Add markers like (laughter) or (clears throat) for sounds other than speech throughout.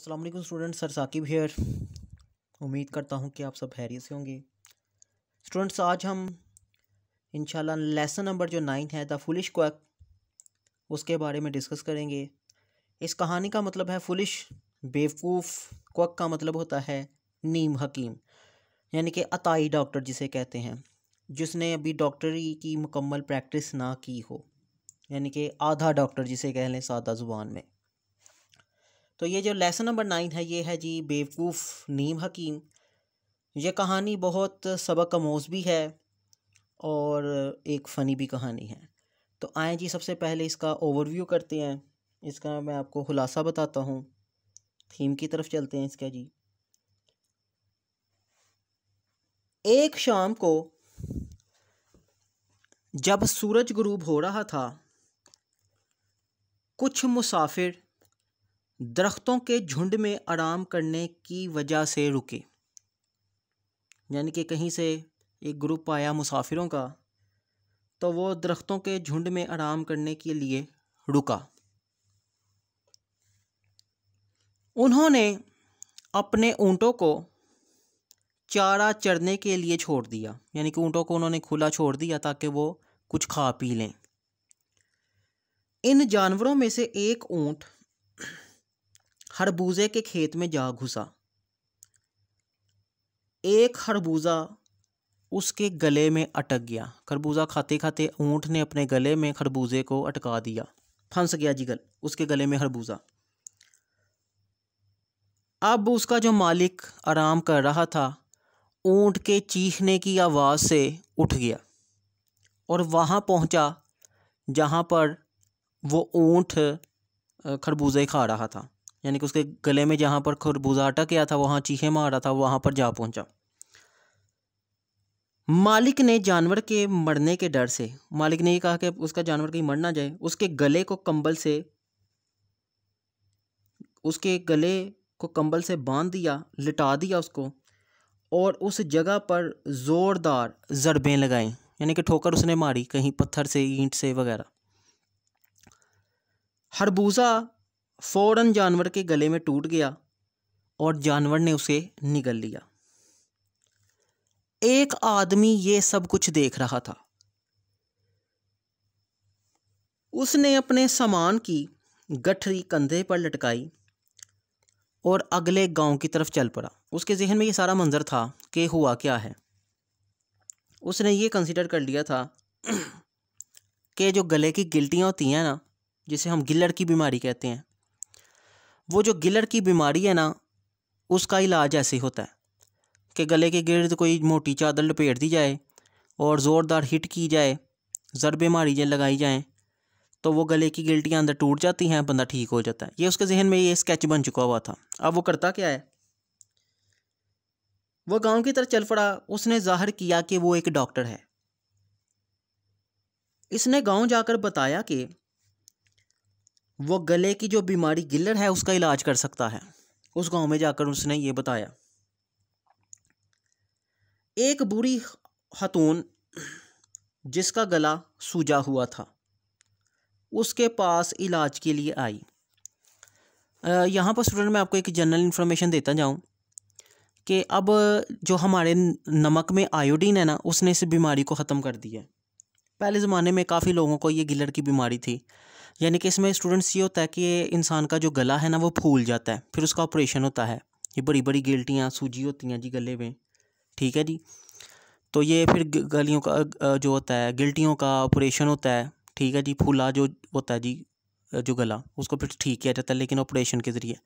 अस्सलाम वालेकुम student sir Saqib hair उम्मीद करता हूँ कि आप सब हैरियत से होंगे स्टूडेंट्स आज हम इन लेसन नंबर जो नाइन है द फुलिश क्वैक उसके बारे में डिस्कस करेंगे इस कहानी का मतलब है फुलिश बेवकूफ़ क्वक का मतलब होता है नीम हकीम यानी कि अताई डॉक्टर जिसे कहते हैं जिसने अभी डॉक्टरी की मुकम्मल प्रैक्टिस ना की हो यानी कि आधा डॉक्टर जिसे कह लें सादा ज़ुबान में तो ये जो लेसन नंबर नाइन है ये है जी बेवकूफ़ नीम हकीम ये कहानी बहुत सबक आमोज भी है और एक फ़नी भी कहानी है तो आए जी सबसे पहले इसका ओवरव्यू करते हैं इसका मैं आपको खुलासा बताता हूँ थीम की तरफ चलते हैं इसका जी एक शाम को जब सूरज गुरूब हो रहा था कुछ मुसाफिर दरख्तों के झुंड में आराम करने की वजह से रुके यानी कि कहीं से एक ग्रुप आया मुसाफिरों का तो वो दरख्तों के झुंड में आराम करने के लिए रुका उन्होंने अपने ऊँटों को चारा चढ़ने के लिए छोड़ दिया यानी कि ऊँटों को उन्होंने खुला छोड़ दिया ताकि वो कुछ खा पी लें इन जानवरों में से एक ऊँट खरबूजे के खेत में जा घुसा एक खरबूजा उसके गले में अटक गया खरबूजा खाते खाते ऊँट ने अपने गले में खरबूजे को अटका दिया फंस गया जिगल उसके गले में खरबूजा अब उसका जो मालिक आराम कर रहा था ऊँट के चीखने की आवाज़ से उठ गया और वहाँ पहुँचा जहाँ पर वो ऊँट खरबूजे खा रहा था यानी कि उसके गले में जहाँ पर खरबूजा अटक गया था वहाँ चीखे मार रहा था वहाँ पर जा पहुँचा मालिक ने जानवर के मरने के डर से मालिक ने ये कहा कि उसका जानवर कहीं मर ना जाए उसके गले को कंबल से उसके गले को कंबल से बांध दिया लिटा दिया उसको और उस जगह पर ज़ोरदार ज़रबें लगाई यानी कि ठोकर उसने मारी कहीं पत्थर से ईंट से वगैरह हरबूज़ा फ़ौरन जानवर के गले में टूट गया और जानवर ने उसे निगल लिया एक आदमी ये सब कुछ देख रहा था उसने अपने सामान की गठरी कंधे पर लटकाई और अगले गांव की तरफ चल पड़ा उसके जहन में ये सारा मंजर था कि हुआ क्या है उसने ये कंसिडर कर लिया था (clears throat) कि जो गले की गिल्टियाँ होती हैं ना जिसे हम गिल्लड़ की बीमारी कहते हैं वो जो गिलर की बीमारी है ना उसका इलाज ऐसे होता है कि गले के गिर्द कोई मोटी चादर लपेट दी जाए और ज़ोरदार हिट की जाए ज़रबे मारी जाए लगाई जाएँ तो वो गले की गिल्टियाँ अंदर टूट जाती हैं बंदा ठीक हो जाता है ये उसके जहन में ये स्केच बन चुका हुआ था अब वो करता क्या है वह गांव की तरफ चल पड़ा उसने जाहिर किया कि वो एक डॉक्टर है इसने गांव जाकर बताया कि वो गले की जो बीमारी गिल्लर है उसका इलाज कर सकता है उस गांव में जाकर उसने ये बताया एक बूढ़ी खतून जिसका गला सूजा हुआ था उसके पास इलाज के लिए आई यहाँ पर स्टूडेंट मैं आपको एक जनरल इन्फॉर्मेशन देता जाऊँ कि अब जो हमारे नमक में आयोडीन है ना उसने इस बीमारी को ख़त्म कर दिया है पहले ज़माने में काफ़ी लोगों को ये गिलर की बीमारी थी यानी कि इसमें स्टूडेंट्स ये होता है कि इंसान का जो गला है ना वो फूल जाता है फिर उसका ऑपरेशन होता है ये बड़ी बड़ी गिल्टियाँ सूजी होती हैं जी गले में ठीक है जी तो ये फिर गलियों का जो होता है गिल्टियों का ऑपरेशन होता है ठीक है जी फूला जो होता है जी जो गला उसको फिर ठीक किया जाता है लेकिन ऑपरेशन के ज़रिए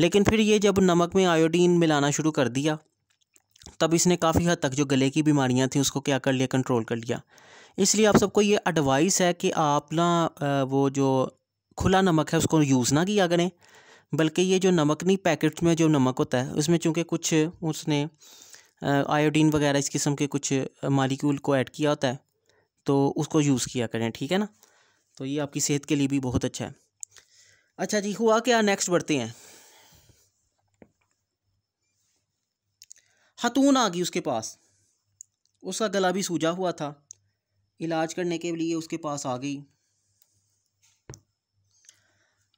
लेकिन फिर ये जब नमक में आयोडीन मिलाना शुरू कर दिया तब इसने काफ़ी हद तक जो गले की बीमारियां थी उसको क्या कर लिया कंट्रोल कर लिया इसलिए आप सबको ये एडवाइस है कि आप ना वो जो खुला नमक है उसको यूज़ ना किया करें बल्कि ये जो नमक नहीं पैकेट में जो नमक होता है उसमें चूँकि कुछ उसने आयोडीन वगैरह इस किस्म के कुछ मालिक्यूल को ऐड किया होता है तो उसको यूज़ किया करें ठीक है ना तो ये आपकी सेहत के लिए भी बहुत अच्छा है अच्छा जी हुआ क्या नेक्स्ट बढ़ते हैं खतून आ गई उसके पास उसका गला भी सूजा हुआ था इलाज करने के लिए उसके पास आ गई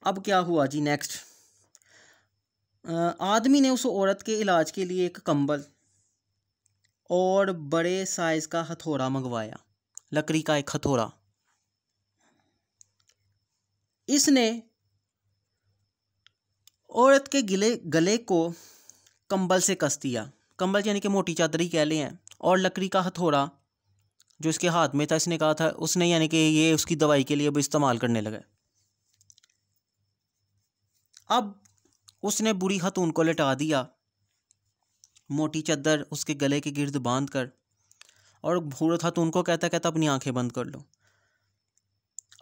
अब क्या हुआ जी नेक्स्ट आदमी ने उस औरत के इलाज के लिए एक कंबल और बड़े साइज़ का हथौड़ा मंगवाया लकड़ी का एक हथौड़ा इसने औरत के गिले गले को कंबल से कस दिया कंबल यानी कि मोटी चादरी कह लें और लकड़ी का हथौड़ा जो इसके हाथ में था इसने कहा था उसने यानी कि ये उसकी दवाई के लिए अब इस्तेमाल करने लगा अब उसने बुरी खतून को लटा दिया मोटी चद्दर उसके गले के गिर्द बांध कर और भूरत खतून को कहता कहता अपनी आंखें बंद कर लो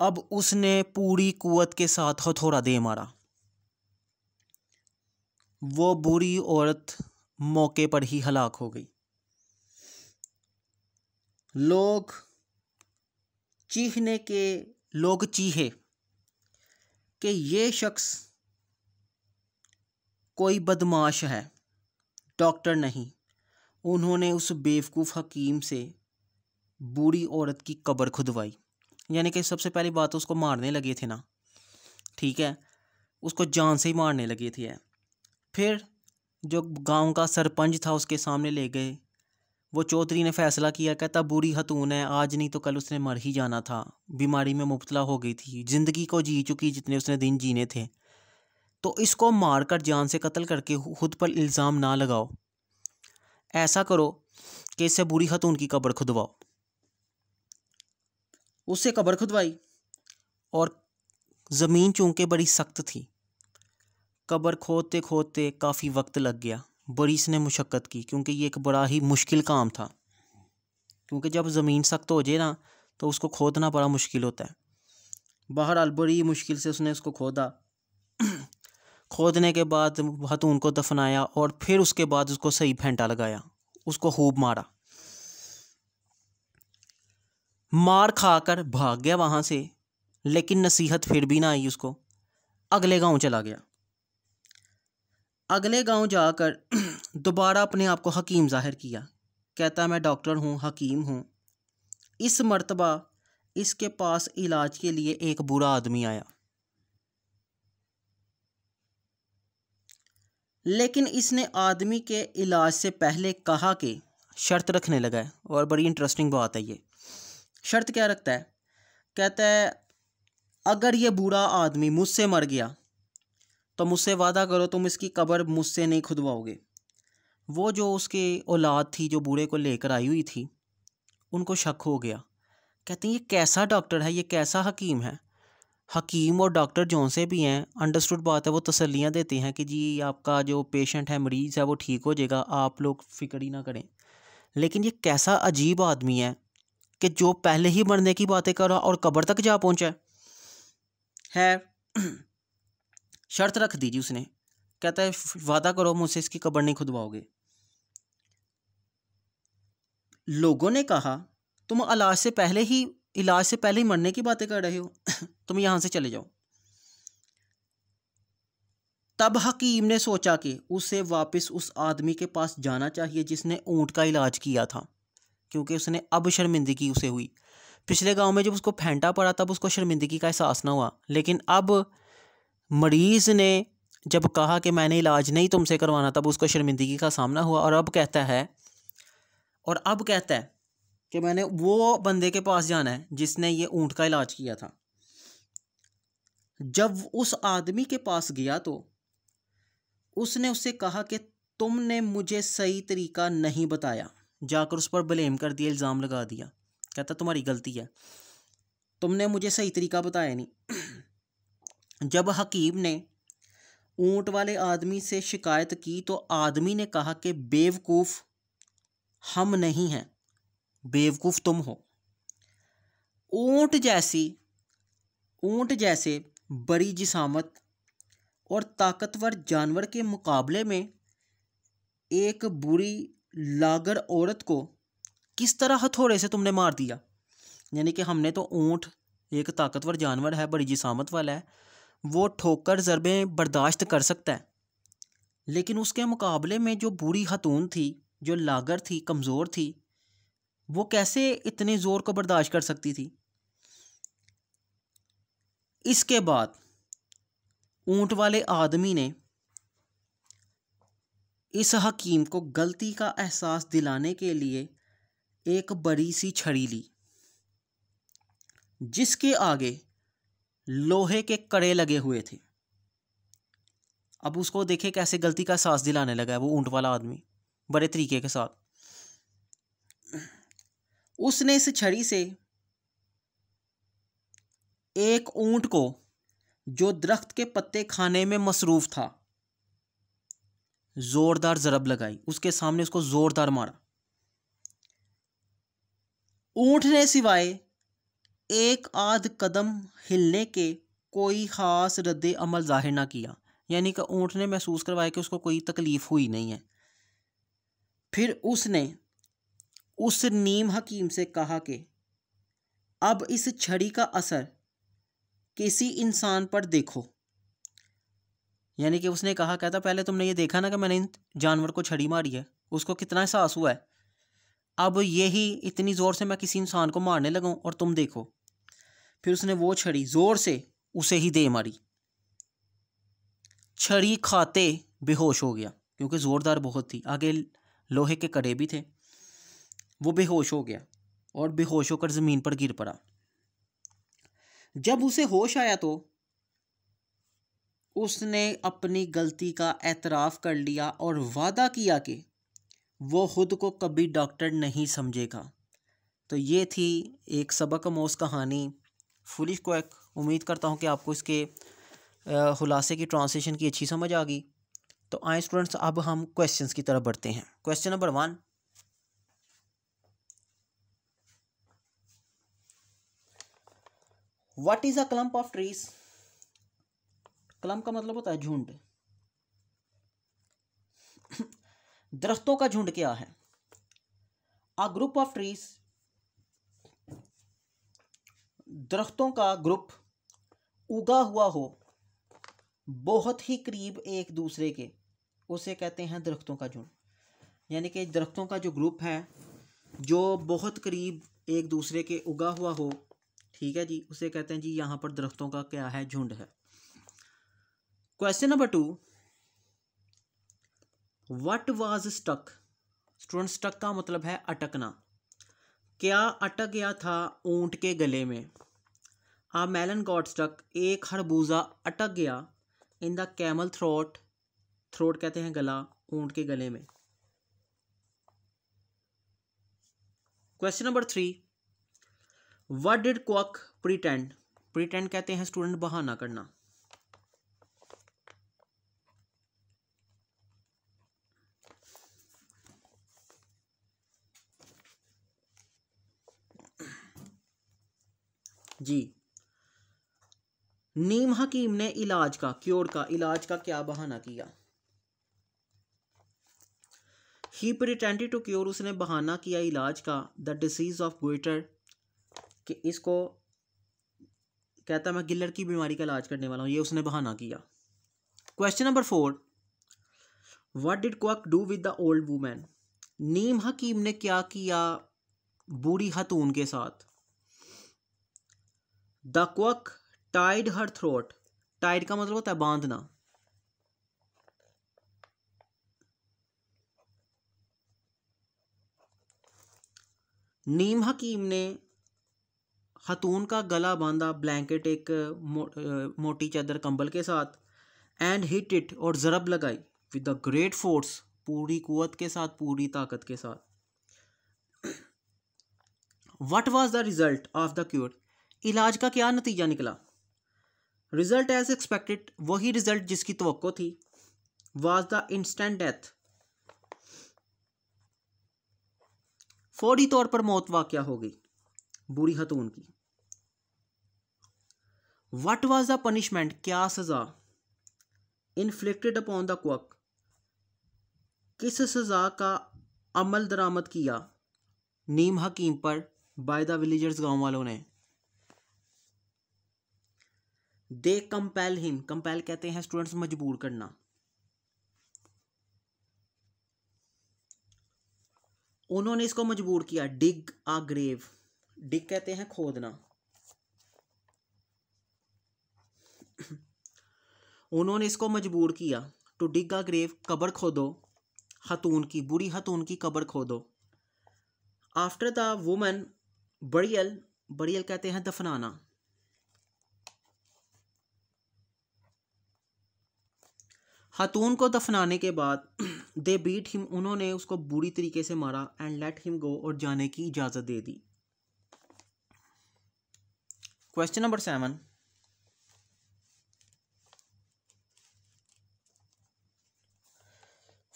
अब उसने पूरी कुवत के साथ हथौड़ा दे मारा वो बुरी औरत मौके पर ही हलाक हो गई लोग चीखने के लोग चीहे कि ये शख्स कोई बदमाश है डॉक्टर नहीं उन्होंने उस बेवकूफ़ हकीम से बूढ़ी औरत की कब्र खुदवाई यानी कि सबसे पहली बात तो उसको मारने लगे थे ना ठीक है उसको जान से ही मारने लगे थे फिर जो गांव का सरपंच था उसके सामने ले गए वो चौधरी ने फैसला किया कहता बुरी खतून है आज नहीं तो कल उसने मर ही जाना था बीमारी में मुबतला हो गई थी ज़िंदगी को जी चुकी जितने उसने दिन जीने थे तो इसको मार कर जान से कत्ल करके खुद पर इल्ज़ाम ना लगाओ ऐसा करो कि इससे बुरी खतून की कब्र खुदवाओ उससे कब्र खुदवाई और ज़मीन चूँकि बड़ी सख्त थी कब्र खोदते खोदते काफ़ी वक्त लग गया बड़ी इसने मुशक्क़त की क्योंकि ये एक बड़ा ही मुश्किल काम था क्योंकि जब ज़मीन सख्त हो जाए ना तो उसको खोदना बड़ा मुश्किल होता है बहरहाल बड़ी मुश्किल से उसने उसको खोदा खोदने के बाद हतून को दफनाया और फिर उसके बाद उसको सही फेंटा लगाया उसको खूब मारा मार खाकर भाग गया वहाँ से लेकिन नसीहत फिर भी ना आई उसको अगले गांव चला गया अगले गांव जाकर दोबारा अपने आप को हकीम जाहिर किया कहता मैं डॉक्टर हूँ हकीम हूँ इस मर्तबा इसके पास इलाज के लिए एक बुरा आदमी आया लेकिन इसने आदमी के इलाज से पहले कहा कि शर्त रखने लगा है और बड़ी इंटरेस्टिंग बात है ये शर्त क्या रखता है कहता है अगर ये बूढ़ा आदमी मुझसे मर गया तो मुझसे वादा करो तुम इसकी कब्र मुझसे नहीं खुदवाओगे वो जो उसके औलाद थी जो बूढ़े को लेकर आई हुई थी उनको शक हो गया कहते हैं ये कैसा डॉक्टर है ये कैसा हकीम है हकीम और डॉक्टर जो से भी हैं अंडरस्टूड बात है वो तसलियाँ देते हैं कि जी आपका जो पेशेंट है मरीज़ है वो ठीक हो जाएगा आप लोग फिक्र ही ना करें लेकिन ये कैसा अजीब आदमी है कि जो पहले ही मरने की बातें कर रहा और कब्र तक जा पहुँचा है शर्त रख दीजिए उसने कहता है वादा करो मुझसे इसकी कब्र नहीं खुदवाओगे लोगों ने कहा तुम इलाज से पहले ही इलाज से पहले ही मरने की बातें कर रहे हो (clears throat) तुम यहां से चले जाओ तब हकीम ने सोचा कि उसे वापस उस आदमी के पास जाना चाहिए जिसने ऊंट का इलाज किया था क्योंकि उसने अब शर्मिंदगी उसे हुई पिछले गांव में जब उसको फेंटा पड़ा तब उसको शर्मिंदगी का एहसास ना हुआ लेकिन अब मरीज़ ने जब कहा कि मैंने इलाज नहीं तुमसे करवाना तब उसको शर्मिंदगी का सामना हुआ और अब कहता है और अब कहता है कि मैंने वो बंदे के पास जाना है जिसने ये ऊँट का इलाज किया था जब उस आदमी के पास गया तो उसने उससे कहा कि तुमने मुझे सही तरीका नहीं बताया जाकर उस पर ब्लेम कर दिया इल्ज़ाम लगा दिया कहता तुम्हारी गलती है तुमने मुझे सही तरीका बताया नहीं जब हकीम ने ऊंट वाले आदमी से शिकायत की तो आदमी ने कहा कि बेवकूफ़ हम नहीं हैं बेवकूफ़ तुम हो ऊंट जैसी ऊँट जैसे बड़ी जिसामत और ताकतवर जानवर के मुकाबले में एक बुरी लागर औरत को किस तरह हथौड़े से तुमने मार दिया यानी कि हमने तो ऊँट एक ताकतवर जानवर है बड़ी जिसामत वाला है वो ठोकर ज़रबें बर्दाश्त कर सकता है लेकिन उसके मुकाबले में जो बूढ़ी खतून थी जो लागर थी कमज़ोर थी वो कैसे इतने ज़ोर को बर्दाश्त कर सकती थी इसके बाद ऊंट वाले आदमी ने इस हकीम को गलती का एहसास दिलाने के लिए एक बड़ी सी छड़ी ली जिसके आगे लोहे के कड़े लगे हुए थे अब उसको देखे कैसे गलती का सांस दिलाने लगा है वो ऊंट वाला आदमी बड़े तरीके के साथ उसने इस छड़ी से एक ऊंट को जो दरख्त के पत्ते खाने में मसरूफ़ था ज़ोरदार ज़रब लगाई उसके सामने उसको ज़ोरदार मारा ऊंट ने सिवाय एक आध कदम हिलने के कोई ख़ास रद्द अमल ज़ाहिर ना किया यानी कि ऊँट ने महसूस करवाया कि उसको कोई तकलीफ़ हुई नहीं है फिर उसने उस नीम हकीम से कहा कि अब इस छड़ी का असर किसी इंसान पर देखो यानी कि उसने कहा कहता पहले तुमने ये देखा ना कि मैंने इन जानवर को छड़ी मारी है उसको कितना एहसास हुआ है अब यही इतनी ज़ोर से मैं किसी इंसान को मारने लगाऊँ और तुम देखो फिर उसने वो छड़ी ज़ोर से उसे ही दे मारी छड़ी खाते बेहोश हो गया क्योंकि ज़ोरदार बहुत थी आगे लोहे के कड़े भी थे वो बेहोश हो गया और बेहोश होकर ज़मीन पर गिर पड़ा जब उसे होश आया तो उसने अपनी गलती का एतराफ़ कर लिया और वादा किया कि वो ख़ुद को कभी डॉक्टर नहीं समझेगा तो ये थी एक सबक मोस कहानी फुलिश को एक उम्मीद करता हूँ कि आपको इसके खुलासे की ट्रांसलेशन की अच्छी समझ आ गई तो आए स्टूडेंट्स अब हम क्वेश्चंस की तरफ बढ़ते हैं question number one what is a clump of trees clump का मतलब होता है झुंड दरख्तों का झुंड क्या है आ ग्रुप ऑफ ट्रीज दरख्तों का ग्रुप उगा हुआ हो बहुत ही करीब एक दूसरे के उसे कहते हैं दरख्तों का झुंड यानी कि दरख्तों का जो ग्रुप है जो बहुत करीब एक दूसरे के उगा हुआ हो ठीक है जी उसे कहते हैं जी यहाँ पर दरख्तों का क्या है झुंड है question number two what was stuck student stuck का मतलब है अटकना क्या अटक गया था ऊंट के गले में आ मेलन गॉड स्टक एक खरबूजा अटक गया in the camel throat throat कहते हैं गला ऊंट के गले में question number three what did quack pretend pretend कहते हैं स्टूडेंट बहाना करना जी नीम हकीम ने इलाज का क्योर का इलाज का क्या बहाना किया ही प्रिटेंडेड टू क्योर उसने बहाना किया इलाज का द डिसीज ऑफ ग्वेटर कि इसको कहता मैं गिल्लर की बीमारी का इलाज करने वाला हूं ये उसने बहाना किया question number four what did quack do with the old women नीम हकीम ने क्या किया बूढ़ी हतून के साथ the quack tied her throat tied का मतलब होता है बांधना नीम हकीम ने खतून का गला बांधा ब्लैंकेट एक मो, मोटी चादर कंबल के साथ एंड हिट इट और ज़रब लगाई विद द ग्रेट फोर्स पूरी कुत के साथ पूरी ताकत के साथ what was the result of the cure इलाज का क्या नतीजा निकला रिजल्ट एज एक्सपेक्टेड वही रिजल्ट जिसकी तो थी वाज द इंस्टेंट डेथ फौरी तौर पर मौत वाक्य हो गई बुरी हतून की वट वॉज द पनिशमेंट क्या सज़ा इन्फ्लिक्टेड अपॉन द क्वक किस सज़ा का अमल दरामद किया नीम हकीम पर बाय द विलेजर्स गांव वालों ने दे कंपेल हिम कंपेल कहते हैं स्टूडेंट्स मजबूर करना उन्होंने इसको मजबूर किया डिग आ ग्रेव डिग कहते हैं खोदना उन्होंने इसको मजबूर किया टू तो डिग आ ग्रेव कबर खोदो हतून की बुरी हतून की कबर खोदो after the woman burial burial कहते हैं दफनाना हतून को दफनाने के बाद दे बीट हिम उन्होंने उसको बुरी तरीके से मारा एंड लेट हिम गो और जाने की इजाज़त दे दी question number seven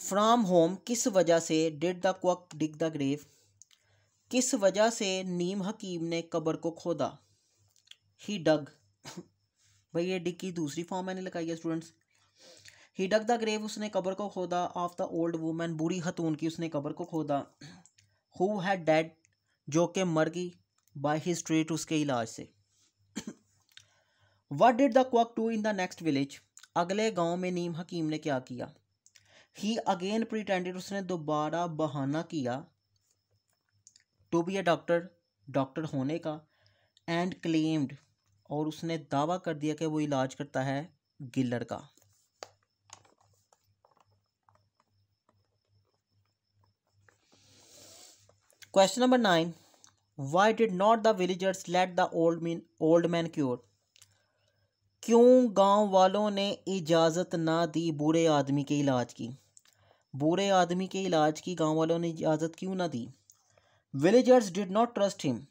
from home किस वजह से did the quack dig the grave किस वजह से नीम हकीम ने कब्र को खोदा ही डग (coughs) भाई ये डिग की दूसरी फॉर्म मैंने लगाई है स्टूडेंट्स ही डक द ग्रेव उसने कब्र को खोदा ऑफ द ओल्ड वूमेन बुरी हतून की उसने कब्र को खोदा हु है डेड जो कि मर गई बाई हिज ट्रीट उसके इलाज से what did the quack do in the next village अगले गांव में नीम हकीम ने क्या किया ही अगेन प्रिटेंडेड उसने दोबारा बहाना किया to be a doctor doctor होने का एंड क्लेम्ड और उसने दावा कर दिया कि वो इलाज करता है गिल्लर का question number nine why did not the villagers let the old mean old man cure क्यों गांव वालों ने इजाज़त ना दी बूढ़े आदमी के इलाज की बूढ़े आदमी के इलाज की गांव वालों ने इजाज़त क्यों ना दी villagers did not trust him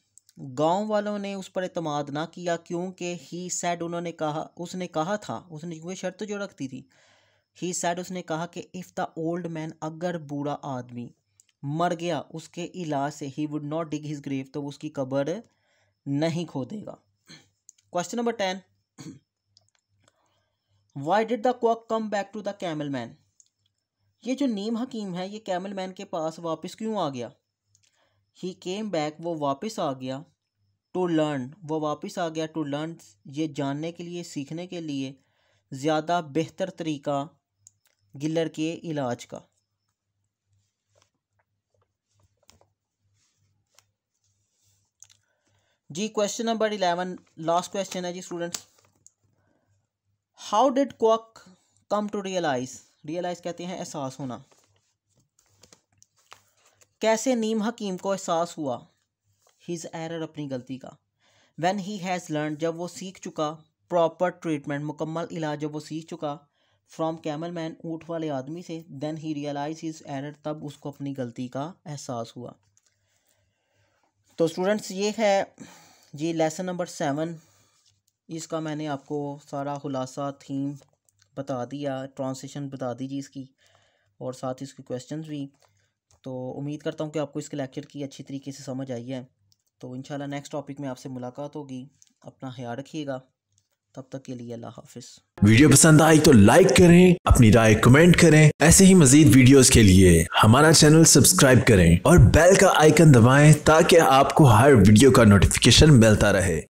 गांव वालों ने उस पर अतमाद ना किया क्योंकि ही सैड उन्होंने कहा उसने कहा था उसने वह शर्त जो रखती थी ही सैड उसने कहा कि इफ़ द ओल्ड मैन अगर बूढ़ा आदमी मर गया उसके इलाज से ही would not dig his grave तो उसकी कबर नहीं खोदेगा question number ten why did the quack come back to the camel man ये जो नीम हकीम है ये कैमल मैन के पास वापस क्यों आ गया ही केम बैक वो वापस आ गया टू लर्न वो वापस आ गया टू लर्न ये जानने के लिए सीखने के लिए ज़्यादा बेहतर तरीका गिलर के इलाज का जी question number eleven last question है जी students how did quack come to realise realise कहते हैं एहसास होना कैसे नीम हकीम को एहसास हुआ हिज एरर अपनी गलती का वैन ही हैज़ लर्न जब वो सीख चुका प्रॉपर ट्रीटमेंट मुकम्मल इलाज जब वो सीख चुका फ्रॉम कैमल मैन ऊँट वाले आदमी से देन ही रियलाइज हिज एरर तब उसको अपनी गलती का एहसास हुआ तो स्टूडेंट्स ये है जी लेसन नंबर सेवन इसका मैंने आपको सारा खुलासा थीम बता दिया ट्रांसलेशन बता दी जी इसकी और साथ ही इसके क्वेश्चन भी तो उम्मीद करता हूँ कि आपको इसके लेक्चर की अच्छी तरीके से समझ आई है तो इंशाल्लाह नेक्स्ट टॉपिक में आपसे मुलाकात होगी अपना ख्याल रखिएगा तब तक के लिए अल्लाह हाफिज वीडियो पसंद आई तो लाइक करें अपनी राय कमेंट करें ऐसे ही मजीद वीडियोस के लिए हमारा चैनल सब्सक्राइब करें और बेल का आइकन दबाएं ताकि आपको हर वीडियो का नोटिफिकेशन मिलता रहे